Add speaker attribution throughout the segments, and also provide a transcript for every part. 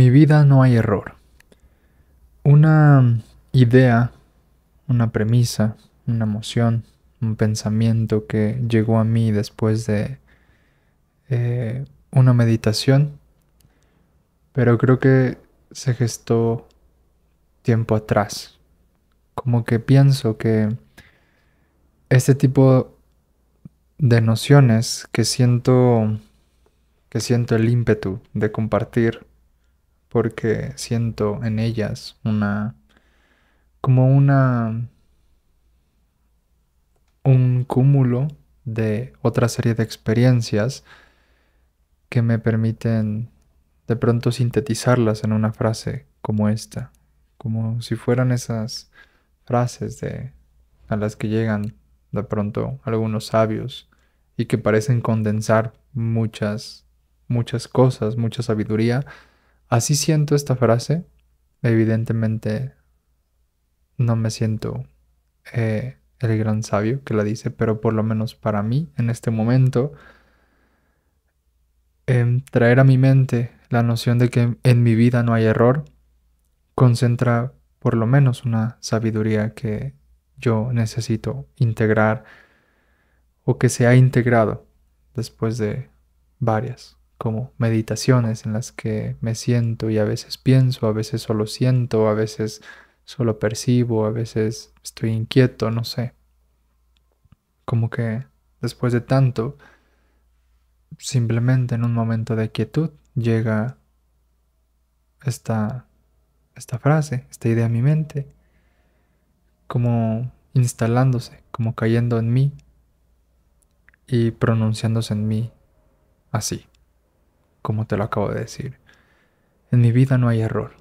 Speaker 1: mi vida no hay error. Una idea, una premisa, una emoción, un pensamiento que llegó a mí después de eh, una meditación, pero creo que se gestó tiempo atrás. Como que pienso que este tipo de nociones que siento que siento el ímpetu de compartir porque siento en ellas una como una un cúmulo de otra serie de experiencias que me permiten de pronto sintetizarlas en una frase como esta, como si fueran esas frases de a las que llegan de pronto algunos sabios y que parecen condensar muchas muchas cosas, mucha sabiduría Así siento esta frase. Evidentemente no me siento eh, el gran sabio que la dice, pero por lo menos para mí en este momento, em, traer a mi mente la noción de que en mi vida no hay error concentra por lo menos una sabiduría que yo necesito integrar o que se ha integrado después de varias como meditaciones en las que me siento y a veces pienso, a veces solo siento, a veces solo percibo, a veces estoy inquieto, no sé. Como que después de tanto, simplemente en un momento de quietud llega esta, esta frase, esta idea a mi mente, como instalándose, como cayendo en mí y pronunciándose en mí así como te lo acabo de decir. En mi vida no hay error.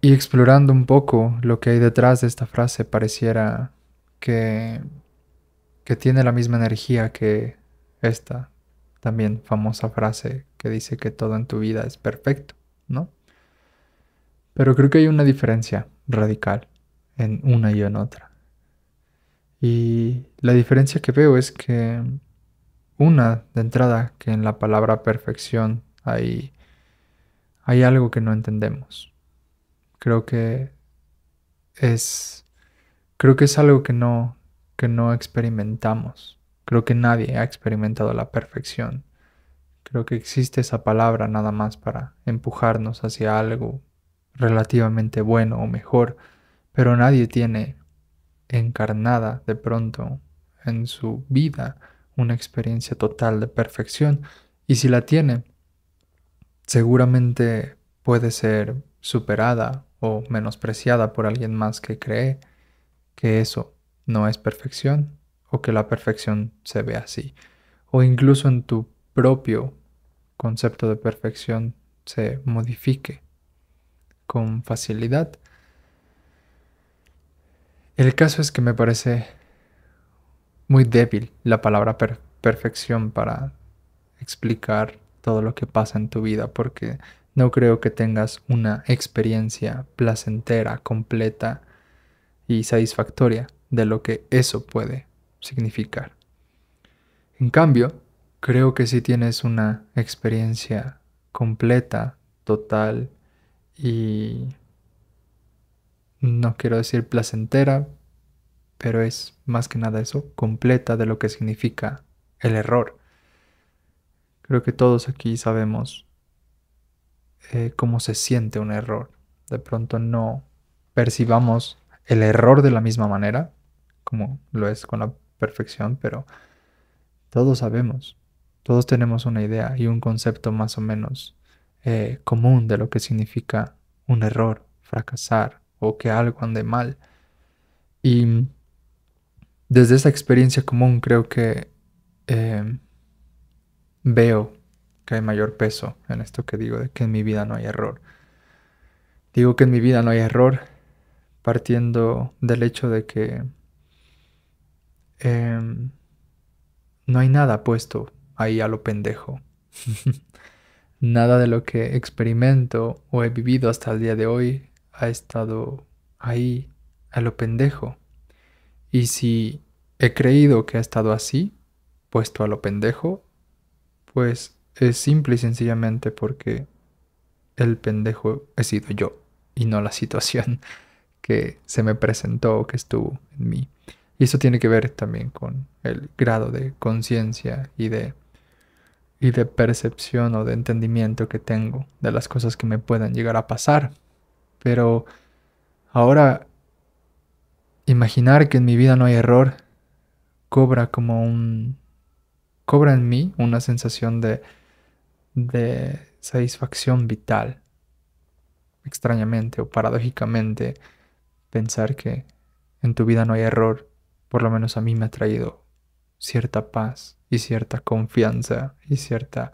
Speaker 1: Y explorando un poco lo que hay detrás de esta frase, pareciera que, tiene la misma energía que esta también famosa frase que dice que todo en tu vida es perfecto, ¿no? Pero creo que hay una diferencia radical en una y en otra. Y la diferencia que veo es que una de entrada que en la palabra perfección hay, hay algo que no entendemos. Creo que es, creo que es algo que no, que no experimentamos. Creo que nadie ha experimentado la perfección. Creo que existe esa palabra nada más para empujarnos hacia algo relativamente bueno o mejor, pero nadie tiene encarnada de pronto en su vida una experiencia total de perfección. Y si la tiene, seguramente puede ser superada o menospreciada por alguien más que cree que eso no es perfección o que la perfección se ve así. O incluso en tu propio concepto de perfección se modifique con facilidad. El caso es que me parece muy débil la palabra perfección para explicar todo lo que pasa en tu vida porque no creo que tengas una experiencia placentera, completa y satisfactoria de lo que eso puede significar. En cambio, creo que si tienes una experiencia completa, total y no quiero decir placentera, pero es más que nada eso, completa de lo que significa el error. Creo que todos aquí sabemos eh, cómo se siente un error. De pronto no percibamos el error de la misma manera, como lo es con la perfección, pero todos sabemos, todos tenemos una idea y un concepto más o menos eh, común de lo que significa un error, fracasar o que algo ande mal. Y desde esa experiencia común creo que eh, veo que hay mayor peso en esto que digo, de que en mi vida no hay error. Digo que en mi vida no hay error partiendo del hecho de que em, no hay nada puesto ahí a lo pendejo. nada de lo que experimento o he vivido hasta el día de hoy ha estado ahí a lo pendejo. Y si he creído que ha estado así, puesto a lo pendejo, pues es simple y sencillamente porque el pendejo he sido yo y no la situación que se me presentó que estuvo en mí. Y eso tiene que ver también con el grado de conciencia y de, y de percepción o de entendimiento que tengo de las cosas que me puedan llegar a pasar. Pero ahora Imaginar que en mi vida no hay error cobra como un... cobra en mí una sensación de, de satisfacción vital. Extrañamente o paradójicamente, pensar que en tu vida no hay error, por lo menos a mí me ha traído cierta paz y cierta confianza y cierta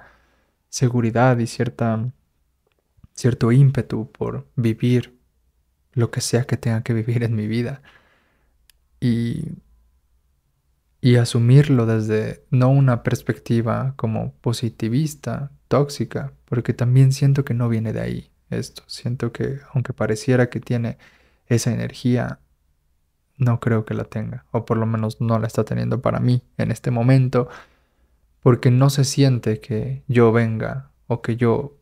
Speaker 1: seguridad y cierta, cierto ímpetu por vivir lo que sea que tenga que vivir en mi vida y, asumirlo desde no una perspectiva como positivista, tóxica, porque también siento que no viene de ahí esto. Siento que aunque pareciera que tiene esa energía, no creo que la tenga, o por lo menos no la está teniendo para mí en este momento, porque no se siente que yo venga o que yo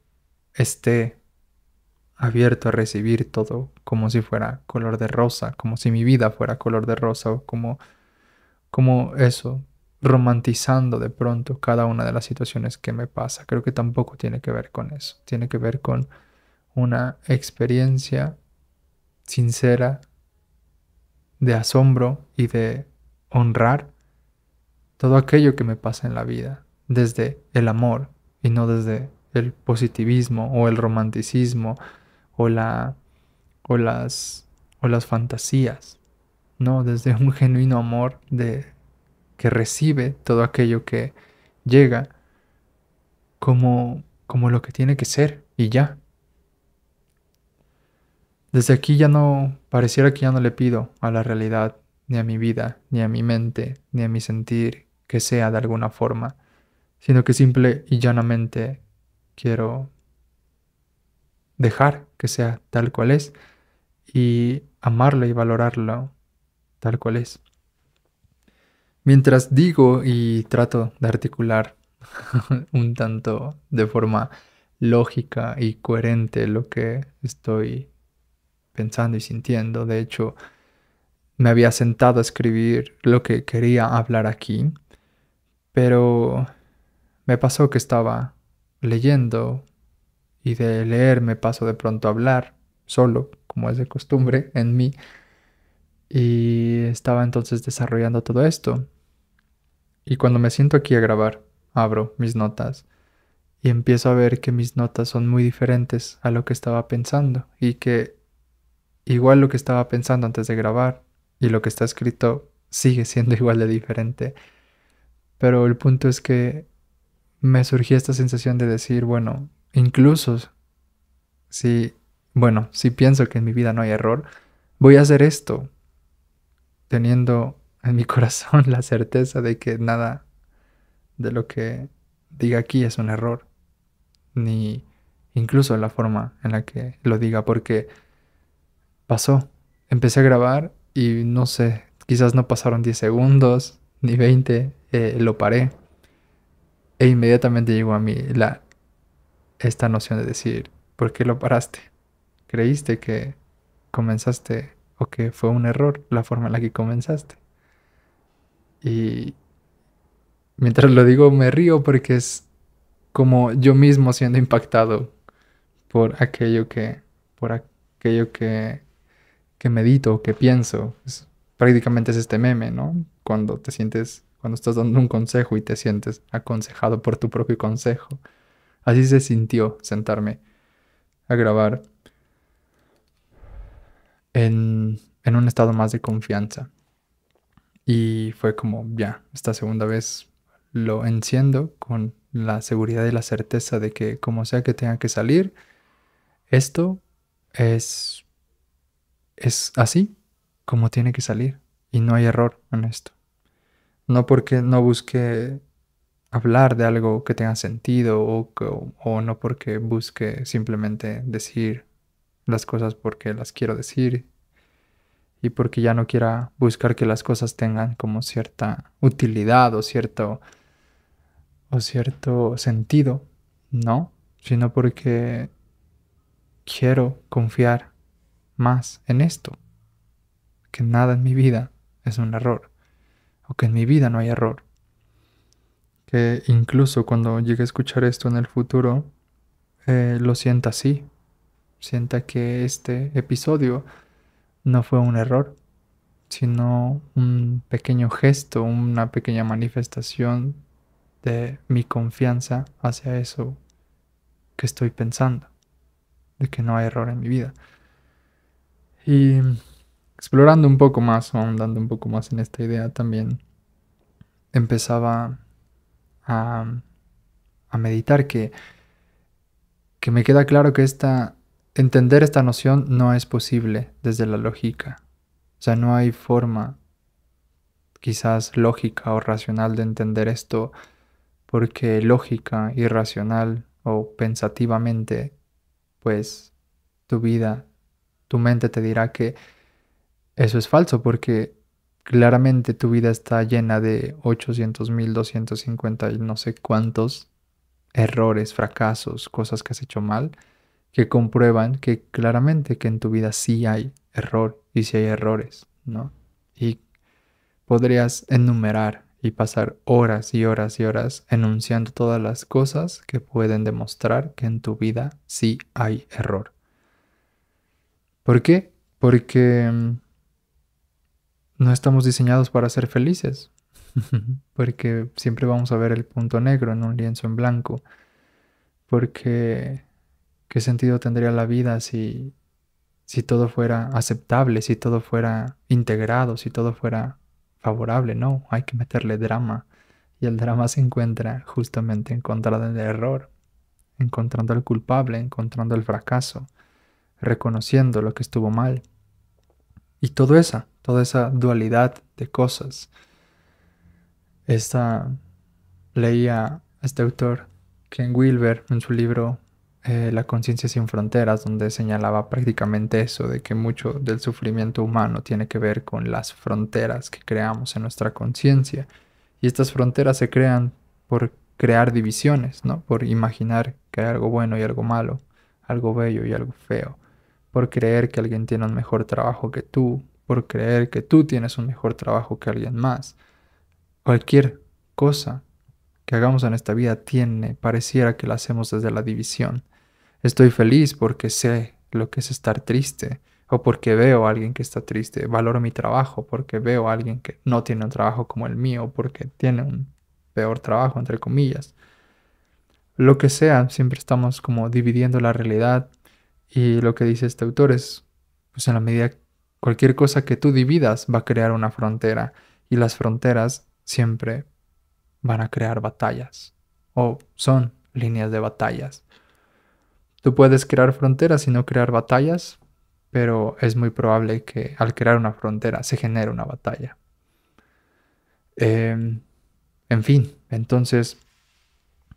Speaker 1: esté abierto a recibir todo como si fuera color de rosa, como si mi vida fuera color de rosa o como, como eso, romantizando de pronto cada una de las situaciones que me pasa. Creo que tampoco tiene que ver con eso, tiene que ver con una experiencia sincera de asombro y de honrar todo aquello que me pasa en la vida desde el amor y no desde el positivismo o el romanticismo o, las, o las fantasías, ¿no? Desde un genuino amor de, que recibe todo aquello que llega como, como lo que tiene que ser y ya. Desde aquí ya no, pareciera que ya no le pido a la realidad, ni a mi vida, ni a mi mente, ni a mi sentir que sea de alguna forma, sino que simple y llanamente quiero dejar que sea tal cual es y amarlo y valorarlo tal cual es. Mientras digo y trato de articular un tanto de forma lógica y coherente lo que estoy pensando y sintiendo, de hecho, me había sentado a escribir lo que quería hablar aquí, pero me pasó que estaba leyendo y de leer me paso de pronto a hablar, solo, como es de costumbre en mí. Y estaba entonces desarrollando todo esto. Y cuando me siento aquí a grabar, abro mis notas y empiezo a ver que mis notas son muy diferentes a lo que estaba pensando y que igual lo que estaba pensando antes de grabar y lo que está escrito sigue siendo igual de diferente. Pero el punto es que me surgía esta sensación de decir, bueno, Incluso si, bueno, si pienso que en mi vida no hay error, voy a hacer esto teniendo en mi corazón la certeza de que nada de lo que diga aquí es un error, ni incluso la forma en la que lo diga, porque pasó. Empecé a grabar y no sé, quizás no pasaron 10 segundos, ni 20, eh, lo paré. E inmediatamente llegó a mí la esta noción de decir, ¿por qué lo paraste? ¿Creíste que comenzaste o que fue un error la forma en la que comenzaste? Y mientras lo digo me río porque es como yo mismo siendo impactado por aquello que, por aquello que, que medito, que pienso. prácticamente es este meme, ¿no? Cuando te sientes, cuando estás dando un consejo y te sientes aconsejado por tu propio consejo. Así se sintió sentarme a grabar en, un estado más de confianza. Y fue como, ya, esta segunda vez lo enciendo con la seguridad y la certeza de que como sea que tenga que salir, esto es, es así como tiene que salir y no hay error en esto. No porque no busque hablar de algo que tenga sentido o, no porque busque simplemente decir las cosas porque las quiero decir y porque ya no quiera buscar que las cosas tengan como cierta utilidad o cierto o cierto sentido, ¿no? Sino porque quiero confiar más en esto, que nada en mi vida es un error o que en mi vida no hay error incluso cuando llegue a escuchar esto en el futuro, eh, lo sienta así, sienta que este episodio no fue un error, sino un pequeño gesto, una pequeña manifestación de mi confianza hacia eso que estoy pensando, de que no hay error en mi vida. Y explorando un poco más o andando un poco más en esta idea también, empezaba a, meditar, que, que me queda claro que esta, entender esta noción no es posible desde la lógica. O sea, no hay forma quizás lógica o racional de entender esto, porque lógica, irracional o pensativamente, pues tu vida, tu mente te dirá que eso es falso, porque claramente tu vida está llena de 800 mil, 250 y no sé cuántos errores, fracasos, cosas que has hecho mal, que comprueban que claramente que en tu vida sí hay error y sí hay errores, ¿no? Y podrías enumerar y pasar horas y horas y horas enunciando todas las cosas que pueden demostrar que en tu vida sí hay error. ¿Por qué? Porque mm, no estamos diseñados para ser felices, porque siempre vamos a ver el punto negro en un lienzo en blanco, porque ¿qué sentido tendría la vida si, si todo fuera aceptable, si todo fuera integrado, si todo fuera favorable? No, hay que meterle drama. Y el drama se encuentra justamente en en el error, encontrando al culpable, encontrando el fracaso, reconociendo lo que estuvo mal. Y todo esa, toda esa dualidad de cosas. Esta leía este autor, Ken Wilber, en su libro eh, La conciencia sin fronteras, donde señalaba prácticamente eso, de que mucho del sufrimiento humano tiene que ver con las fronteras que creamos en nuestra conciencia. Y estas fronteras se crean por crear divisiones, ¿no? Por imaginar que hay algo bueno y algo malo, algo bello y algo feo por creer que alguien tiene un mejor trabajo que tú, por creer que tú tienes un mejor trabajo que alguien más. Cualquier cosa que hagamos en esta vida tiene, pareciera que la hacemos desde la división. Estoy feliz porque sé lo que es estar triste o porque veo a alguien que está triste. Valoro mi trabajo porque veo a alguien que no tiene un trabajo como el mío, porque tiene un peor trabajo, entre comillas. Lo que sea, siempre estamos como dividiendo la realidad y lo que dice este autor es, pues en la medida, cualquier cosa que tú dividas va a crear una frontera y las fronteras siempre van a crear batallas o son líneas de batallas. Tú puedes crear fronteras y no crear batallas, pero es muy probable que al crear una frontera se genere una batalla. Em, en fin, entonces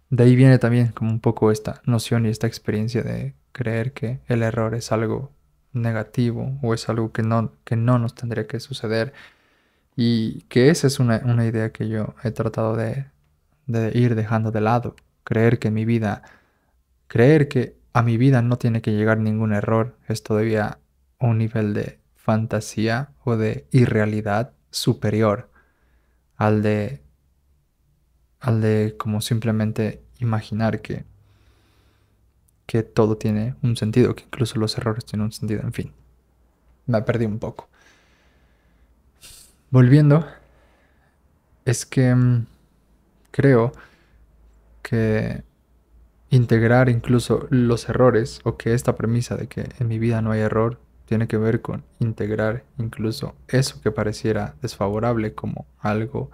Speaker 1: de ahí viene también como un poco esta noción y esta experiencia de creer que el error es algo negativo o es algo que no, que no nos tendría que suceder. Y que esa es una, idea que yo he tratado de, de, ir dejando de lado. Creer que mi vida, creer que a mi vida no tiene que llegar ningún error es todavía un nivel de fantasía o de irrealidad superior al de al de como simplemente imaginar que, que todo tiene un sentido, que incluso los errores tienen un sentido, en fin. Me perdí un poco. Volviendo, es que mm, creo que integrar incluso los errores o que esta premisa de que en mi vida no hay error tiene que ver con integrar incluso eso que pareciera desfavorable como algo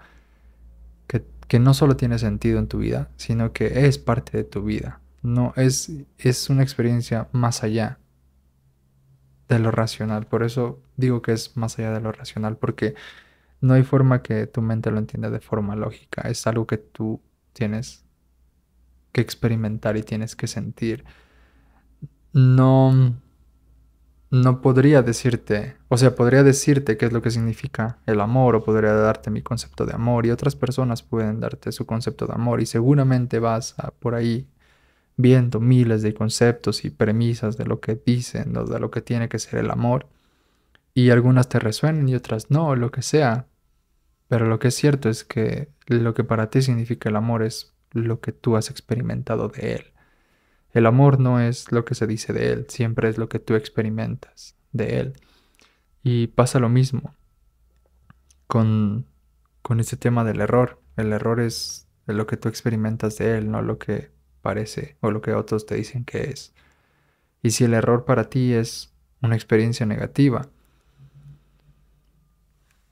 Speaker 1: que no solo tiene sentido en tu vida, sino que es parte de tu vida. No es, es una experiencia más allá de lo racional. Por eso digo que es más allá de lo racional, porque no hay forma que tu mente lo entienda de forma lógica. Es algo que tú tienes que experimentar y tienes que sentir. No, no podría decirte, o sea, podría decirte qué es lo que significa el amor o podría darte mi concepto de amor y otras personas pueden darte su concepto de amor y seguramente vas por ahí viendo miles de conceptos y premisas de lo que dicen o de lo que tiene que ser el amor y algunas te resuenan y otras no, lo que sea. Pero lo que es cierto es que lo que para ti significa el amor es lo que tú has experimentado de él. El amor no es lo que se dice de él, siempre es lo que tú experimentas de él. Y pasa lo mismo con, con este tema del error. El error es lo que tú experimentas de él, no lo que parece o lo que otros te dicen que es. Y si el error para ti es una experiencia negativa,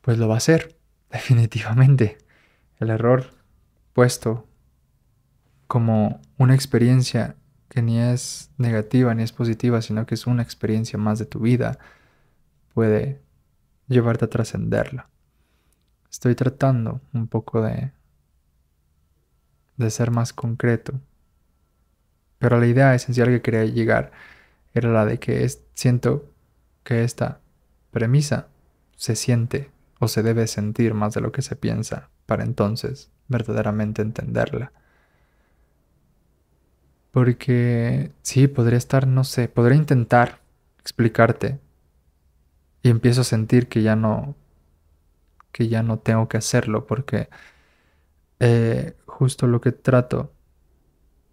Speaker 1: pues lo va a ser, definitivamente. El error puesto como una experiencia que ni es negativa ni es positiva, sino que es una experiencia más de tu vida, puede llevarte a trascenderla. Estoy tratando un poco de, de ser más concreto, pero la idea esencial que quería llegar era la de que siento que esta premisa se siente o se debe sentir más de lo que se piensa para entonces verdaderamente entenderla. Porque sí, podría estar, no sé, podría intentar explicarte. Y empiezo a sentir que ya no, que ya no tengo que hacerlo porque eh, justo lo que trato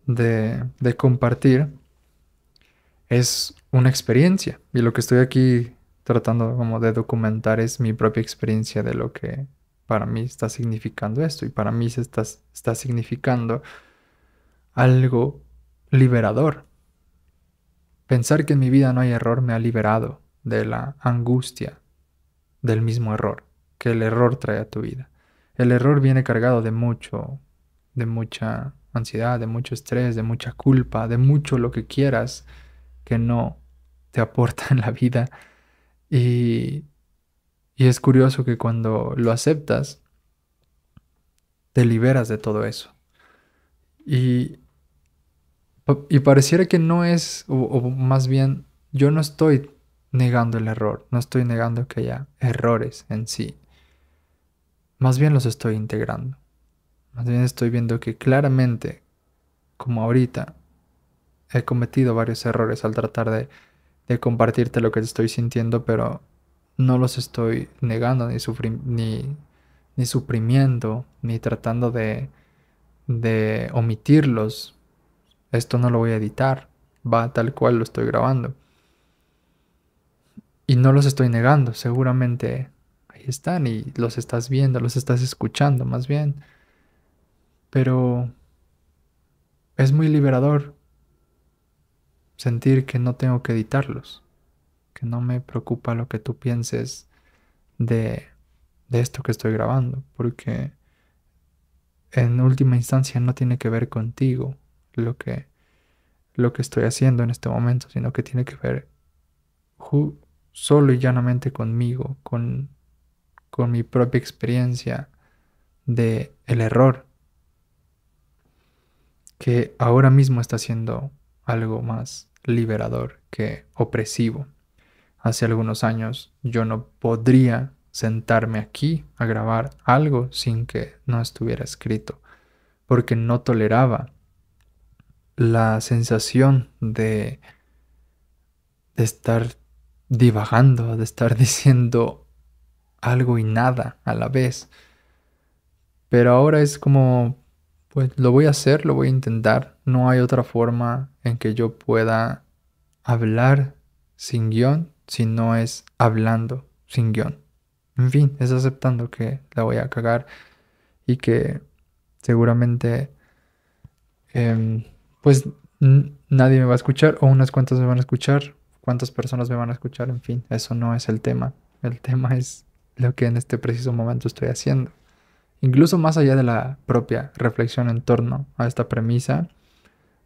Speaker 1: de, compartir es una experiencia. Y lo que estoy aquí tratando como de documentar es mi propia experiencia de lo que para mí está significando esto. Y para mí se está, está significando algo liberador. Pensar que en mi vida no hay error me ha liberado de la angustia del mismo error que el error trae a tu vida. El error viene cargado de mucho, de mucha ansiedad, de mucho estrés, de mucha culpa, de mucho lo que quieras que no te aporta en la vida. Y, y es curioso que cuando lo aceptas, te liberas de todo eso. Y y pareciera que no es, o, más bien, yo no estoy negando el error, no estoy negando que haya errores en sí. Más bien los estoy integrando. Más bien estoy viendo que claramente, como ahorita, he cometido varios errores al tratar de, compartirte lo que estoy sintiendo, pero no los estoy negando, ni, ni, ni suprimiendo, ni tratando de, de omitirlos, esto no lo voy a editar, va tal cual lo estoy grabando. Y no los estoy negando, seguramente ahí están y los estás viendo, los estás escuchando más bien. Pero es muy liberador sentir que no tengo que editarlos, que no me preocupa lo que tú pienses de, esto que estoy grabando, porque en última instancia no tiene que ver contigo, lo que, lo que estoy haciendo en este momento, sino que tiene que ver solo y llanamente conmigo, con, con mi propia experiencia de el error que ahora mismo está siendo algo más liberador que opresivo. Hace algunos años yo no podría sentarme aquí a grabar algo sin que no estuviera escrito, porque no toleraba la sensación de, de estar divagando, de estar diciendo algo y nada a la vez. Pero ahora es como, pues lo voy a hacer, lo voy a intentar. No hay otra forma en que yo pueda hablar sin guión si no es hablando sin guión. En fin, es aceptando que la voy a cagar y que seguramente em, pues nadie me va a escuchar o unas cuantas me van a escuchar, cuántas personas me van a escuchar, en fin, eso no es el tema. El tema es lo que en este preciso momento estoy haciendo. Incluso más allá de la propia reflexión en torno a esta premisa,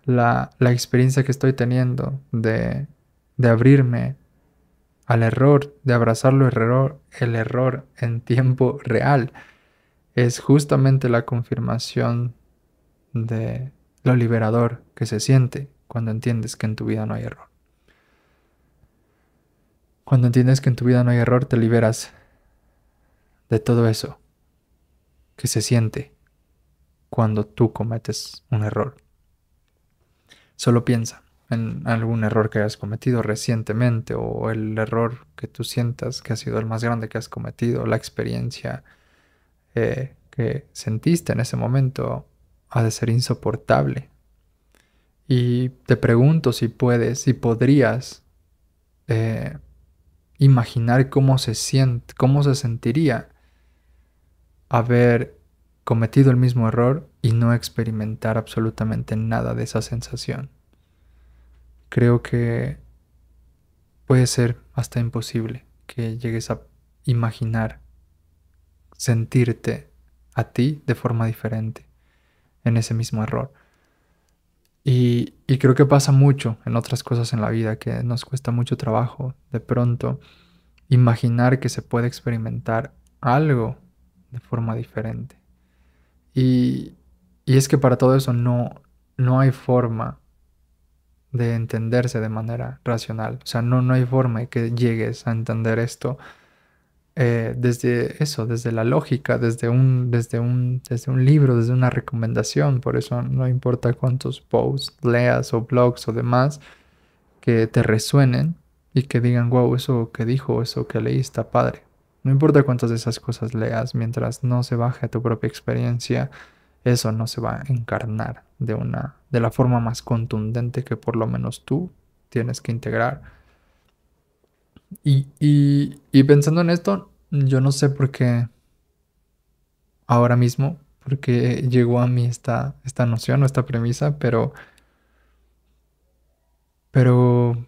Speaker 1: la, experiencia que estoy teniendo de, de abrirme al error, de abrazar lo error, el error en tiempo real, es justamente la confirmación de, lo liberador que se siente cuando entiendes que en tu vida no hay error. Cuando entiendes que en tu vida no hay error, te liberas de todo eso que se siente cuando tú cometes un error. Solo piensa en algún error que hayas cometido recientemente o el error que tú sientas que ha sido el más grande que has cometido, la experiencia eh, que sentiste en ese momento, ha de ser insoportable. Y te pregunto si puedes, si podrías eh, imaginar cómo se siente, cómo se sentiría haber cometido el mismo error y no experimentar absolutamente nada de esa sensación. Creo que puede ser hasta imposible que llegues a imaginar sentirte a ti de forma diferente en ese mismo error. Y, creo que pasa mucho en otras cosas en la vida que nos cuesta mucho trabajo de pronto imaginar que se puede experimentar algo de forma diferente. Y, y es que para todo eso no, no hay forma de entenderse de manera racional. O sea, no, no hay forma de que llegues a entender esto eh, desde eso, desde la lógica, desde un, desde, desde un libro, desde una recomendación. Por eso no importa cuántos posts leas o blogs o demás que te resuenen y que digan, wow, eso que dijo, eso que leí está padre. No importa cuántas de esas cosas leas, mientras no se baje a tu propia experiencia, eso no se va a encarnar de, una, de la forma más contundente que por lo menos tú tienes que integrar y, pensando en esto, yo no sé por qué ahora mismo, porque llegó a mí esta, esta noción o esta premisa, pero... Pero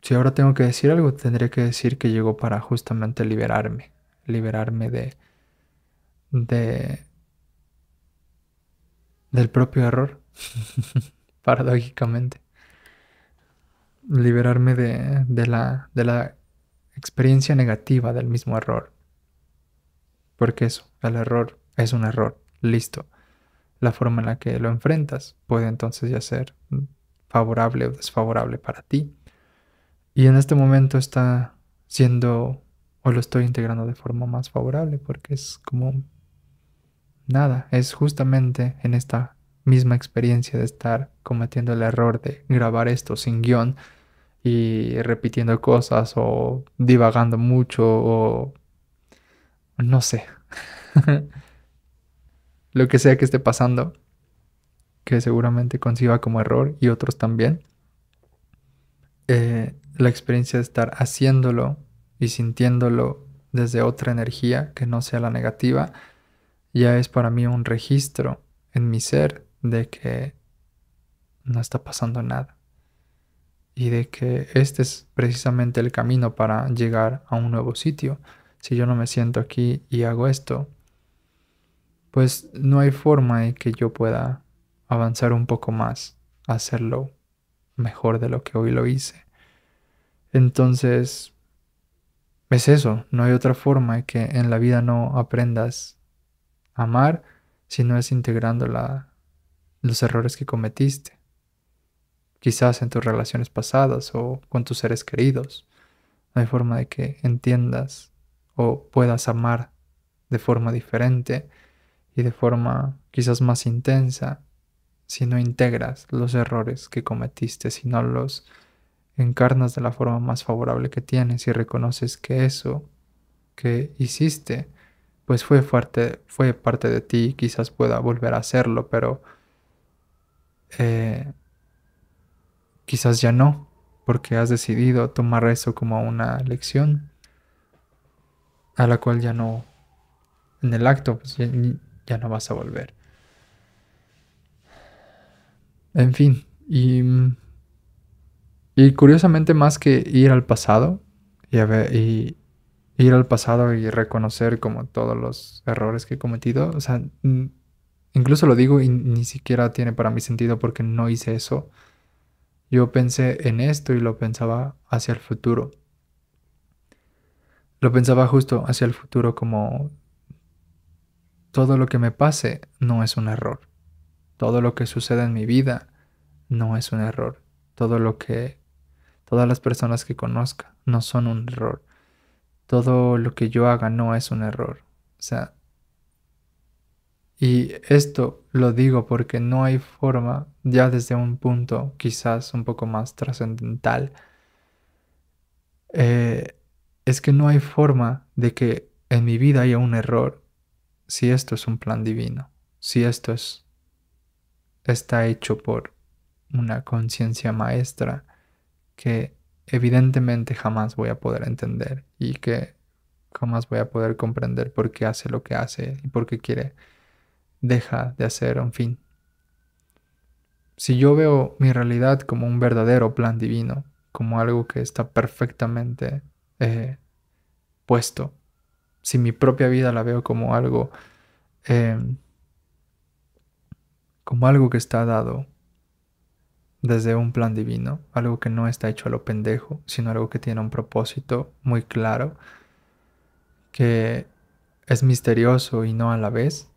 Speaker 1: si ahora tengo que decir algo, tendría que decir que llegó para justamente liberarme, liberarme de, de del propio error, paradójicamente. Liberarme de, de, la, de la experiencia negativa del mismo error. Porque eso, el error es un error, listo. La forma en la que lo enfrentas puede entonces ya ser mm, favorable o desfavorable para ti. Y en este momento está siendo o lo estoy integrando de forma más favorable porque es como nada, es justamente en esta misma experiencia de estar cometiendo el error de grabar esto sin guión y repitiendo cosas o divagando mucho o no sé. Lo que sea que esté pasando, que seguramente conciba como error y otros también. Eh, la experiencia de estar haciéndolo y sintiéndolo desde otra energía que no sea la negativa, ya es para mí un registro en mi ser de que no está pasando nada y de que este es precisamente el camino para llegar a un nuevo sitio. Si yo no me siento aquí y hago esto, pues no hay forma de que yo pueda avanzar un poco más, hacerlo mejor de lo que hoy lo hice. Entonces, es eso, no hay otra forma de que en la vida no aprendas a amar si no es integrando la, los errores que cometiste quizás en tus relaciones pasadas o con tus seres queridos. No hay forma de que entiendas o puedas amar de forma diferente y de forma quizás más intensa si no integras los errores que cometiste, si no los encarnas de la forma más favorable que tienes y reconoces que eso que hiciste pues fue fuerte, fue parte de ti y quizás pueda volver a hacerlo, pero eh, Quizás ya no, porque has decidido tomar eso como una lección a la cual ya no, en el acto, pues, ya, no vas a volver. En fin, y, curiosamente más que ir al pasado y, a ver, y, ir al pasado y reconocer como todos los errores que he cometido, o sea, incluso lo digo y ni siquiera tiene para mí sentido porque no hice eso yo pensé en esto y lo pensaba hacia el futuro. Lo pensaba justo hacia el futuro como todo lo que me pase no es un error. Todo lo que sucede en mi vida no es un error. Todo lo que todas las personas que conozca no son un error. Todo lo que yo haga no es un error. O sea, y esto lo digo porque no hay forma, ya desde un punto quizás un poco más trascendental, eh, es que no hay forma de que en mi vida haya un error si esto es un plan divino, si esto es, está hecho por una conciencia maestra que evidentemente jamás voy a poder entender y que jamás voy a poder comprender por qué hace lo que hace y por qué quiere deja de hacer un fin. Si yo veo mi realidad como un verdadero plan divino, como algo que está perfectamente eh, puesto, si mi propia vida la veo como algo, em, como algo que está dado desde un plan divino, algo que no está hecho a lo pendejo, sino algo que tiene un propósito muy claro, que es misterioso y no a la vez,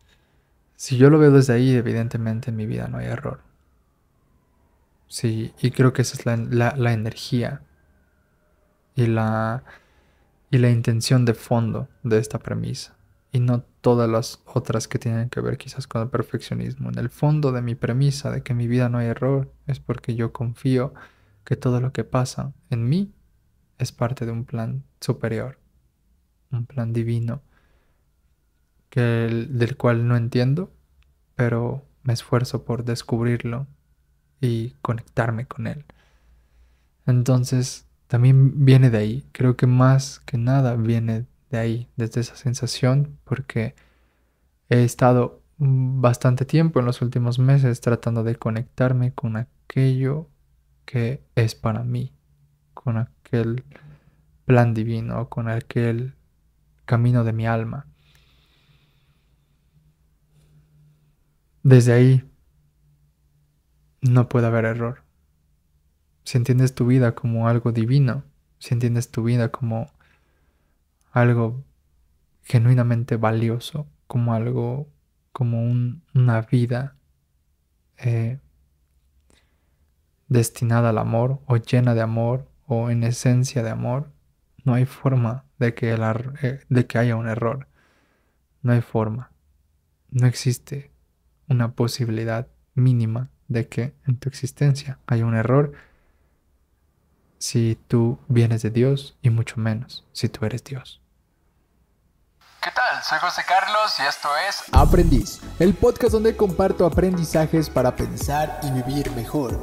Speaker 1: si yo lo veo desde ahí, evidentemente en mi vida no hay error. Sí, y creo que esa es la, energía y la, y la intención de fondo de esta premisa. Y no todas las otras que tienen que ver quizás con el perfeccionismo. En el fondo de mi premisa de que en mi vida no hay error es porque yo confío que todo lo que pasa en mí es parte de un plan superior, un plan divino del cual no entiendo, pero me esfuerzo por descubrirlo y conectarme con él. Entonces, también viene de ahí, creo que más que nada viene de ahí, desde esa sensación, porque he estado bastante tiempo en los últimos meses tratando de conectarme con aquello que es para mí, con aquel plan divino, con aquel camino de mi alma. Desde ahí no puede haber error. Si entiendes tu vida como algo divino, si entiendes tu vida como algo genuinamente valioso, como algo, como una vida eh, destinada al amor o llena de amor o en esencia de amor, no hay forma de que, eh, de que haya un error. No hay forma. No existe una posibilidad mínima de que en tu existencia haya un error si tú vienes de Dios y mucho menos si tú eres Dios. ¿Qué tal? Soy José Carlos y esto es Aprendiz, el podcast donde comparto aprendizajes para pensar y vivir mejor.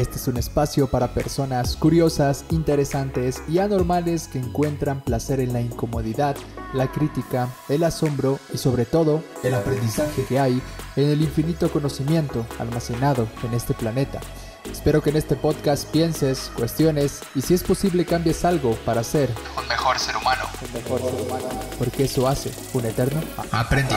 Speaker 1: Este es un espacio para personas curiosas, interesantes y anormales que encuentran placer en la incomodidad, la crítica, el asombro y sobre todo el aprendizaje que hay en el infinito conocimiento almacenado en este planeta. Espero que en este podcast pienses, cuestiones y si es posible cambies algo para ser un mejor ser humano. mejor ser humano. Porque eso hace un eterno aprendiz.